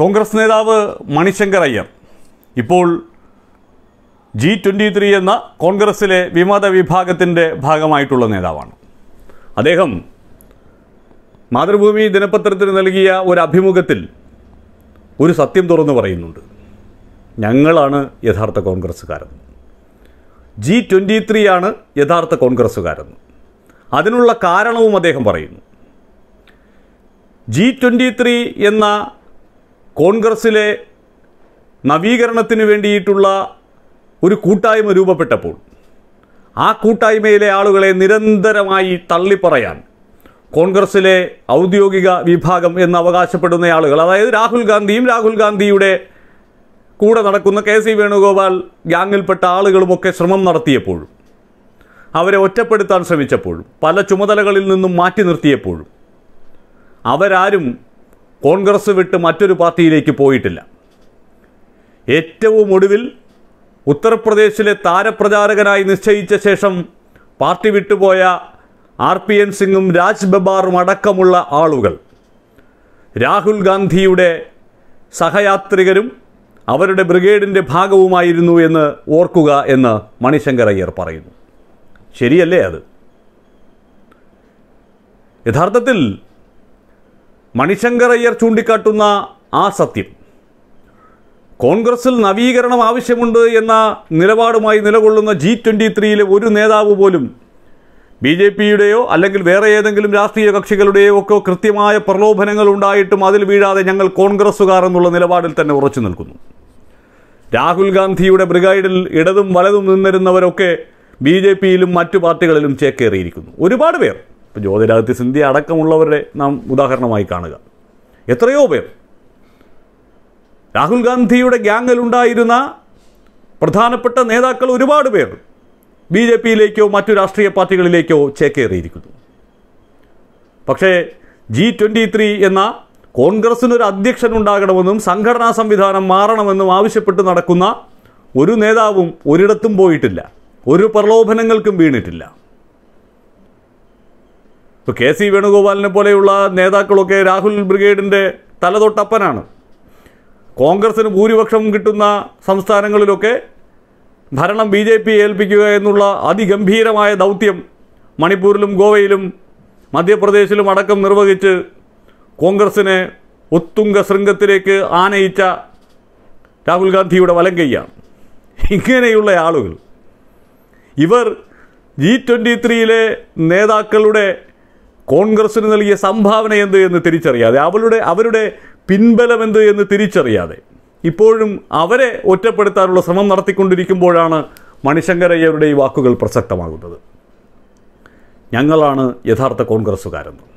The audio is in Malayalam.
കോൺഗ്രസ് നേതാവ് മണിശങ്കർ അയ്യർ ഇപ്പോൾ ജി ട്വൻ്റി ത്രീ എന്ന കോൺഗ്രസ്സിലെ വിമത വിഭാഗത്തിൻ്റെ ഭാഗമായിട്ടുള്ള നേതാവാണ് അദ്ദേഹം മാതൃഭൂമി ദിനപത്രത്തിന് നൽകിയ ഒരു അഭിമുഖത്തിൽ ഒരു സത്യം തുറന്നു പറയുന്നുണ്ട് ഞങ്ങളാണ് യഥാർത്ഥ കോൺഗ്രസ്സുകാരൻ ജി ട്വൻ്റി ത്രീ ആണ് യഥാർത്ഥ കോൺഗ്രസ്സുകാരൻ അതിനുള്ള കാരണവും അദ്ദേഹം പറയുന്നു ജി ട്വൻ്റി ത്രീ എന്ന കോൺഗ്രസ്സിലെ നവീകരണത്തിന് വേണ്ടിയിട്ടുള്ള ഒരു കൂട്ടായ്മ രൂപപ്പെട്ടപ്പോൾ ആ കൂട്ടായ്മയിലെ ആളുകളെ നിരന്തരമായി തള്ളിപ്പറയാൻ കോൺഗ്രസ്സിലെ ഔദ്യോഗിക വിഭാഗം എന്ന് അവകാശപ്പെടുന്ന ആളുകൾ അതായത് രാഹുൽ ഗാന്ധിയും രാഹുൽ ഗാന്ധിയുടെ കൂടെ നടക്കുന്ന കെ സി വേണുഗോപാൽ ഗ്യാങ്ങിൽപ്പെട്ട ആളുകളുമൊക്കെ ശ്രമം നടത്തിയപ്പോഴും അവരെ ഒറ്റപ്പെടുത്താൻ ശ്രമിച്ചപ്പോഴും പല ചുമതലകളിൽ നിന്നും മാറ്റി നിർത്തിയപ്പോഴും അവരാരും കോൺഗ്രസ് വിട്ട് മറ്റൊരു പാർട്ടിയിലേക്ക് പോയിട്ടില്ല ഏറ്റവും ഒടുവിൽ ഉത്തർപ്രദേശിലെ താരപ്രചാരകനായി നിശ്ചയിച്ച ശേഷം പാർട്ടി വിട്ടുപോയ ആർ പി എൻ സിംഗും രാജ് ബബാറും അടക്കമുള്ള ആളുകൾ രാഹുൽ ഗാന്ധിയുടെ സഹയാത്രികരും അവരുടെ ബ്രിഗേഡിൻ്റെ ഭാഗവുമായിരുന്നു എന്ന് ഓർക്കുക എന്ന് മണിശങ്കർ അയ്യർ പറയുന്നു ശരിയല്ലേ അത് യഥാർത്ഥത്തിൽ മണിശങ്കർ അയ്യർ ചൂണ്ടിക്കാട്ടുന്ന ആ സത്യം കോൺഗ്രസിൽ നവീകരണം ആവശ്യമുണ്ട് എന്ന നിലപാടുമായി നിലകൊള്ളുന്ന ജി ട്വൻ്റി ത്രീയിലെ ഒരു നേതാവ് പോലും ബി ജെ പിയുടെയോ അല്ലെങ്കിൽ വേറെ ഏതെങ്കിലും രാഷ്ട്രീയ കക്ഷികളുടെയോ ഒക്കെ കൃത്യമായ പ്രലോഭനങ്ങൾ ഉണ്ടായിട്ടും അതിൽ വീഴാതെ ഞങ്ങൾ കോൺഗ്രസ്സുകാർ എന്നുള്ള നിലപാടിൽ തന്നെ ഉറച്ചു നിൽക്കുന്നു രാഹുൽ ഗാന്ധിയുടെ ബ്രിഗൈഡിൽ ഇടതും വലതും നിന്നിരുന്നവരൊക്കെ ബി ജെ പിയിലും മറ്റു പാർട്ടികളിലും ചേക്കേറിയിരിക്കുന്നു ഒരുപാട് പേർ ഇപ്പോൾ ജ്യോതിരാദിത്യ സിന്ധ്യ അടക്കമുള്ളവരുടെ നാം ഉദാഹരണമായി കാണുക എത്രയോ പേർ രാഹുൽ ഗാന്ധിയുടെ ഗ്യാങ്ങിലുണ്ടായിരുന്ന പ്രധാനപ്പെട്ട നേതാക്കൾ ഒരുപാട് പേർ ബി ജെ പിയിലേക്കോ മറ്റു രാഷ്ട്രീയ പാർട്ടികളിലേക്കോ ചേക്കേറിയിരിക്കുന്നു പക്ഷേ ജി ട്വൻ്റി ത്രീ എന്ന കോൺഗ്രസിനൊരു അധ്യക്ഷൻ സംഘടനാ സംവിധാനം മാറണമെന്നും ആവശ്യപ്പെട്ട് നടക്കുന്ന ഒരു നേതാവും ഒരിടത്തും പോയിട്ടില്ല ഒരു പ്രലോഭനങ്ങൾക്കും വീണിട്ടില്ല ഇപ്പോൾ കെ സി വേണുഗോപാലിനെ പോലെയുള്ള നേതാക്കളൊക്കെ രാഹുൽ ബ്രിഗേഡിൻ്റെ തലതൊട്ടപ്പനാണ് കോൺഗ്രസിന് ഭൂരിപക്ഷം കിട്ടുന്ന സംസ്ഥാനങ്ങളിലൊക്കെ ഭരണം ബി ജെ പി ഏൽപ്പിക്കുക എന്നുള്ള അതിഗംഭീരമായ ദൗത്യം മണിപ്പൂരിലും ഗോവയിലും മധ്യപ്രദേശിലും അടക്കം നിർവഹിച്ച് കോൺഗ്രസിനെ ഒത്തുങ്ക ശൃംഗത്തിലേക്ക് ആനയിച്ച രാഹുൽ ഗാന്ധിയുടെ വലങ്കയ്യാണ് ഇങ്ങനെയുള്ള ആളുകൾ ഇവർ ജി ട്വൻ്റി ത്രീയിലെ നേതാക്കളുടെ കോൺഗ്രസ്സിന് നൽകിയ സംഭാവന എന്ത് എന്ന് തിരിച്ചറിയാതെ അവളുടെ അവരുടെ പിൻബലം എന്ത് എന്ന് തിരിച്ചറിയാതെ ഇപ്പോഴും അവരെ ഒറ്റപ്പെടുത്താനുള്ള ശ്രമം നടത്തിക്കൊണ്ടിരിക്കുമ്പോഴാണ് മണിശങ്കരയ്യരുടെ ഈ വാക്കുകൾ പ്രസക്തമാകുന്നത് ഞങ്ങളാണ് യഥാർത്ഥ കോൺഗ്രസ്സുകാരെന്നും